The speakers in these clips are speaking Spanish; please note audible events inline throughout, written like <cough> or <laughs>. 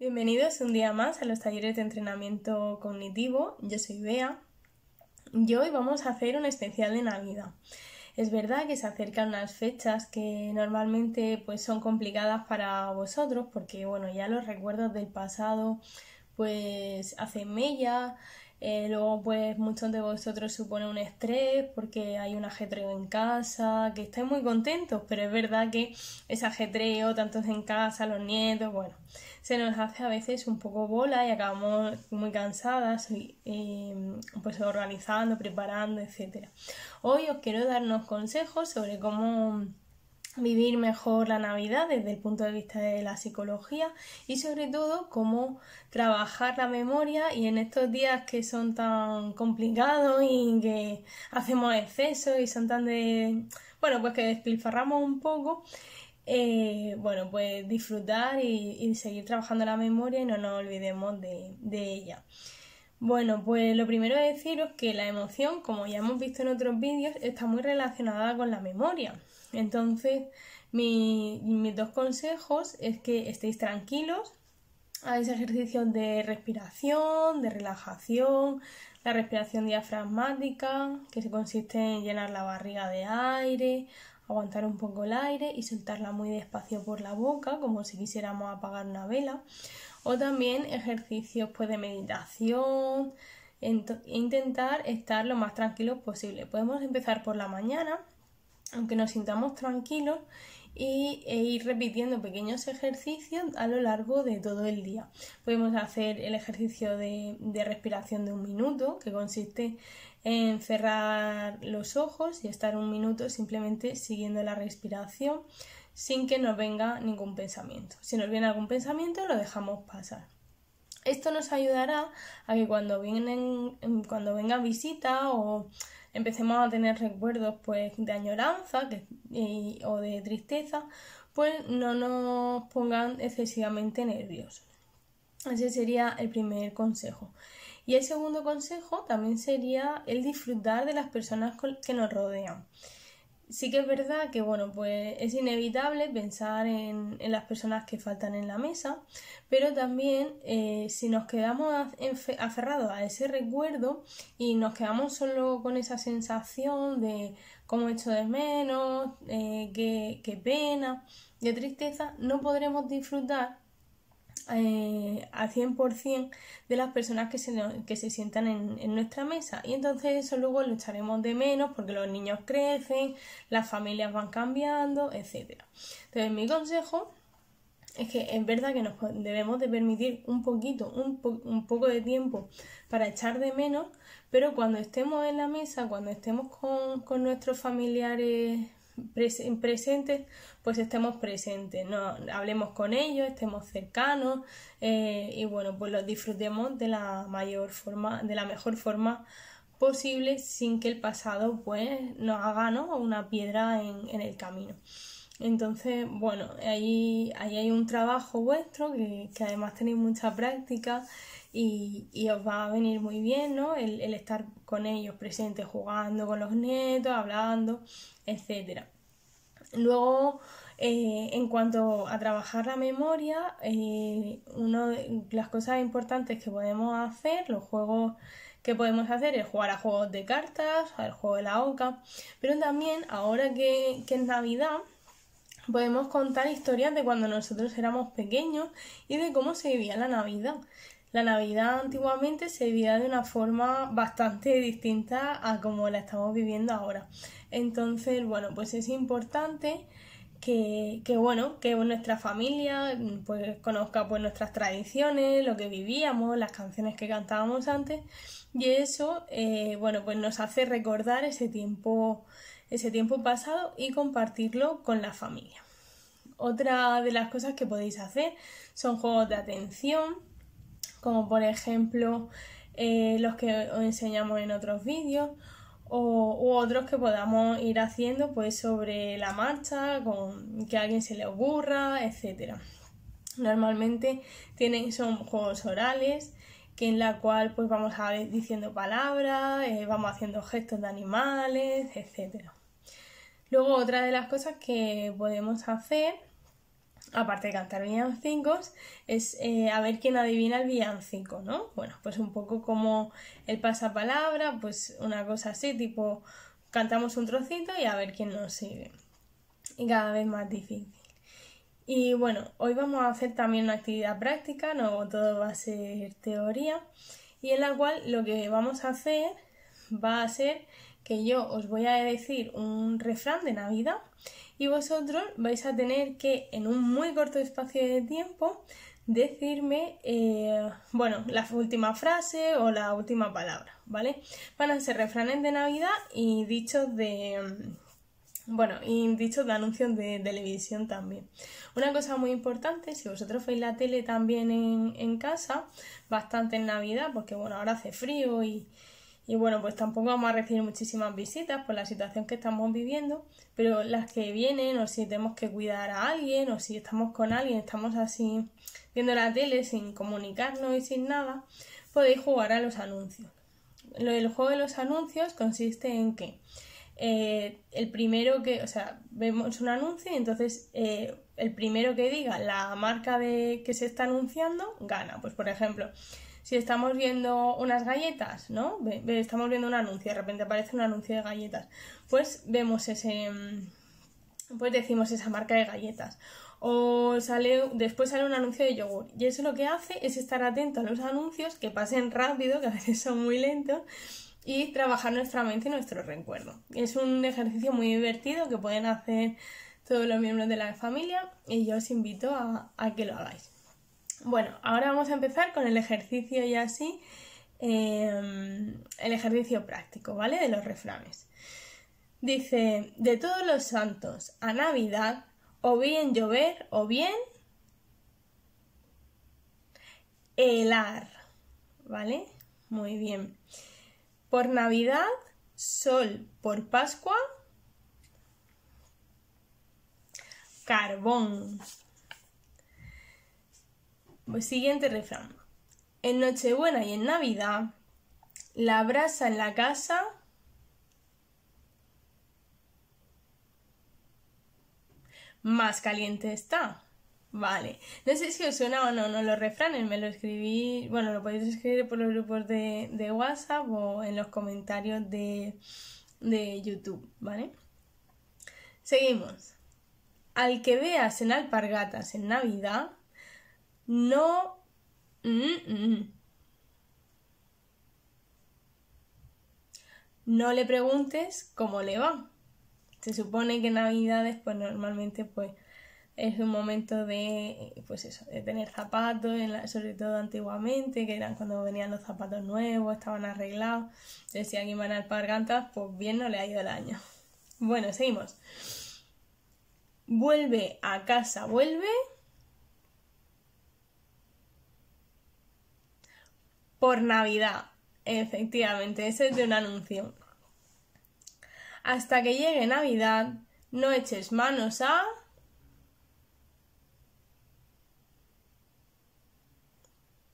Bienvenidos un día más a los talleres de entrenamiento cognitivo. Yo soy Bea y hoy vamos a hacer un especial de Navidad. Es verdad que se acercan unas fechas que normalmente pues son complicadas para vosotros porque bueno, ya los recuerdos del pasado pues hacen mella, eh, luego, pues muchos de vosotros supone un estrés porque hay un ajetreo en casa, que estáis muy contentos, pero es verdad que ese ajetreo, tantos en casa, los nietos, bueno, se nos hace a veces un poco bola y acabamos muy cansadas, pues organizando, preparando, etc. Hoy os quiero darnos consejos sobre cómo vivir mejor la Navidad desde el punto de vista de la psicología y sobre todo cómo trabajar la memoria y en estos días que son tan complicados y que hacemos exceso y son tan de bueno pues que despilfarramos un poco eh, bueno pues disfrutar y, seguir trabajando la memoria y no nos olvidemos de, de ella bueno, pues lo primero es deciros que la emoción, como ya hemos visto en otros vídeos, está muy relacionada con la memoria. Entonces, mis dos consejos es que estéis tranquilos, hagáis ejercicios de respiración, de relajación, la respiración diafragmática, que consiste en llenar la barriga de aire, aguantar un poco el aire y soltarla muy despacio por la boca, como si quisiéramos apagar una vela. O también ejercicios pues, de meditación, intentar estar lo más tranquilos posible. Podemos empezar por la mañana, aunque nos sintamos tranquilos y, e ir repitiendo pequeños ejercicios a lo largo de todo el día. Podemos hacer el ejercicio de, de respiración de un minuto, que consiste en cerrar los ojos y estar un minuto simplemente siguiendo la respiración sin que nos venga ningún pensamiento. Si nos viene algún pensamiento, lo dejamos pasar. Esto nos ayudará a que cuando, vienen, cuando venga visita o empecemos a tener recuerdos pues de añoranza o de tristeza, pues no nos pongan excesivamente nerviosos. Ese sería el primer consejo. Y el segundo consejo también sería el disfrutar de las personas que nos rodean sí que es verdad que, bueno, pues es inevitable pensar en, las personas que faltan en la mesa, pero también eh, si nos quedamos aferrados a ese recuerdo y nos quedamos solo con esa sensación de cómo hecho de menos, eh, qué, qué pena, de tristeza, no podremos disfrutar eh, a 100% de las personas que se, que se sientan en, nuestra mesa. Y entonces eso luego lo echaremos de menos porque los niños crecen, las familias van cambiando, etc. Entonces mi consejo es que es verdad que nos debemos de permitir un poquito, un, un poco de tiempo para echar de menos, pero cuando estemos en la mesa, cuando estemos con, con nuestros familiares presentes, pues estemos presentes, no, hablemos con ellos, estemos cercanos eh, y bueno, pues los disfrutemos de la mayor forma, de la mejor forma posible sin que el pasado pues nos haga una piedra en, en el camino. Entonces, bueno, ahí, hay un trabajo vuestro que, además tenéis mucha práctica y, os va a venir muy bien, ¿no? El, estar con ellos presentes, jugando con los nietos, hablando, etc. Luego, eh, en cuanto a trabajar la memoria, eh, una de las cosas importantes que podemos hacer, los juegos que podemos hacer es jugar a juegos de cartas, al juego de la oca, pero también ahora que, que es Navidad, podemos contar historias de cuando nosotros éramos pequeños y de cómo se vivía la Navidad. La Navidad antiguamente se vivía de una forma bastante distinta a como la estamos viviendo ahora. Entonces, bueno, pues es importante que, bueno, que nuestra familia pues conozca pues nuestras tradiciones, lo que vivíamos, las canciones que cantábamos antes y eso, eh, bueno, pues nos hace recordar ese tiempo ese tiempo pasado y compartirlo con la familia. Otra de las cosas que podéis hacer son juegos de atención, como por ejemplo eh, los que os enseñamos en otros vídeos, o, u otros que podamos ir haciendo pues sobre la marcha, con que a alguien se le ocurra, etcétera. Normalmente tienen, son juegos orales, que en la cual pues vamos a ver, diciendo palabras, eh, vamos haciendo gestos de animales, etcétera. Luego otra de las cosas que podemos hacer, aparte de cantar villancicos, es eh, a ver quién adivina el villancico, ¿no? Bueno, pues un poco como el pasapalabra, pues una cosa así, tipo cantamos un trocito y a ver quién nos sigue. Y cada vez más difícil. Y bueno, hoy vamos a hacer también una actividad práctica, no todo va a ser teoría, y en la cual lo que vamos a hacer va a ser que yo os voy a decir un refrán de Navidad y vosotros vais a tener que en un muy corto espacio de tiempo decirme, eh, bueno, la última frase o la última palabra, ¿vale? Van a ser refranes de Navidad y dichos de... Bueno, y dichos de anuncios de televisión también. Una cosa muy importante, si vosotros veis la tele también en, en casa, bastante en Navidad, porque bueno, ahora hace frío y, y bueno, pues tampoco vamos a recibir muchísimas visitas por la situación que estamos viviendo, pero las que vienen, o si tenemos que cuidar a alguien, o si estamos con alguien, estamos así viendo la tele sin comunicarnos y sin nada, podéis jugar a los anuncios. Lo juego de los anuncios consiste en que eh, el primero que, o sea, vemos un anuncio y entonces eh, el primero que diga la marca de que se está anunciando gana. Pues por ejemplo, si estamos viendo unas galletas, ¿no? Estamos viendo un anuncio, de repente aparece un anuncio de galletas, pues vemos ese, mm, pues decimos esa marca de galletas. O sale, después sale un anuncio de yogur. Y eso lo que hace es estar atento a los anuncios, que pasen rápido, que a veces son muy lentos, y trabajar nuestra mente y nuestro recuerdo. Es un ejercicio muy divertido que pueden hacer todos los miembros de la familia y yo os invito a que lo hagáis. Bueno, ahora vamos a empezar con el ejercicio y así, em, el ejercicio práctico, ¿vale? De los refranes. Dice, de todos los santos a Navidad, o bien llover, o bien helar, ¿vale? Muy bien. Por Navidad, sol, por Pascua, carbón, pues siguiente refrán. En Nochebuena y en Navidad, la brasa en la casa más caliente está. Vale. No sé si os suena o no, no los refranes, me lo escribí, bueno, lo podéis escribir por los grupos de, WhatsApp o en los comentarios de, de YouTube, ¿vale? Seguimos. Al que veas en alpargatas en Navidad, no. Mm, mm. No le preguntes cómo le va. Se supone que Navidades, pues normalmente, pues es un momento de, pues eso, de tener zapatos, sobre todo antiguamente, que eran cuando venían los zapatos nuevos, estaban arreglados. Entonces, si alguien va en alpargantas, pues bien no le ha ido el año. Bueno, seguimos. Vuelve a casa, vuelve por Navidad. Efectivamente, ese es de un anuncio. Hasta que llegue Navidad, no eches manos a...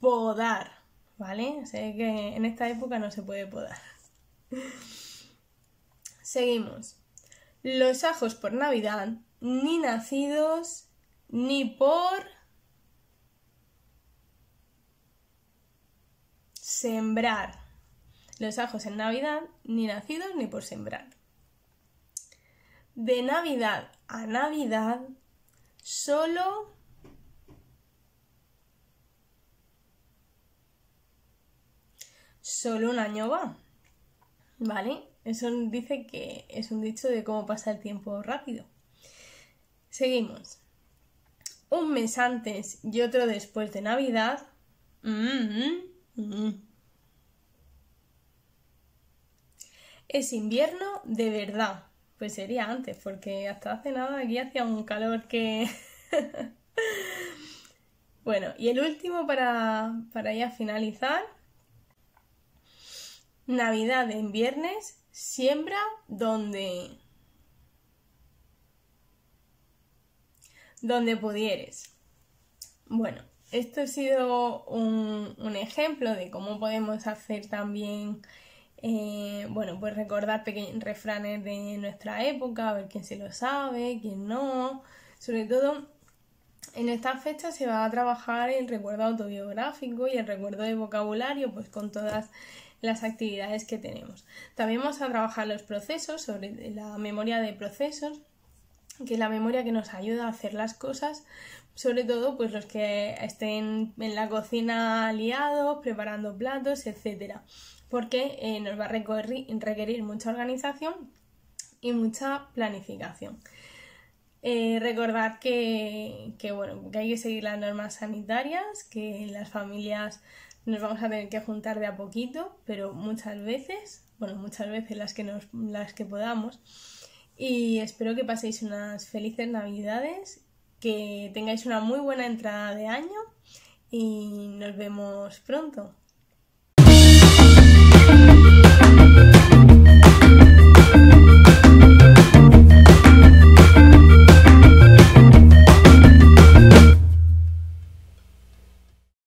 podar, ¿vale? Sé que en esta época no se puede podar. Seguimos. Los ajos por Navidad, ni nacidos, ni por... sembrar los ajos en Navidad, ni nacidos ni por sembrar. De Navidad a Navidad, solo solo un año va. ¿Vale? Eso dice que es un dicho de cómo pasa el tiempo rápido. Seguimos. Un mes antes y otro después de Navidad. Mm, mm, es invierno de verdad. Pues sería antes, porque hasta hace nada aquí hacía un calor que... <laughs> bueno, y el último para, para ya finalizar. Navidad en viernes, siembra donde... donde pudieres. Bueno, esto ha sido un, ejemplo de cómo podemos hacer también, eh, bueno, pues recordar pequeños refranes de nuestra época, a ver quién se lo sabe, quién no. Sobre todo, en esta fecha se va a trabajar el recuerdo autobiográfico y el recuerdo de vocabulario, pues con todas las actividades que tenemos. También vamos a trabajar los procesos, sobre la memoria de procesos, que es la memoria que nos ayuda a hacer las cosas, sobre todo pues los que estén en la cocina liados, preparando platos, etc. porque eh, nos va a requerir mucha organización y mucha planificación. Eh, recordar que, bueno, que hay que seguir las normas sanitarias, que las familias nos vamos a tener que juntar de a poquito, pero muchas veces, bueno, muchas veces las que, nos, las que podamos, y espero que paséis unas felices navidades, que tengáis una muy buena entrada de año y nos vemos pronto.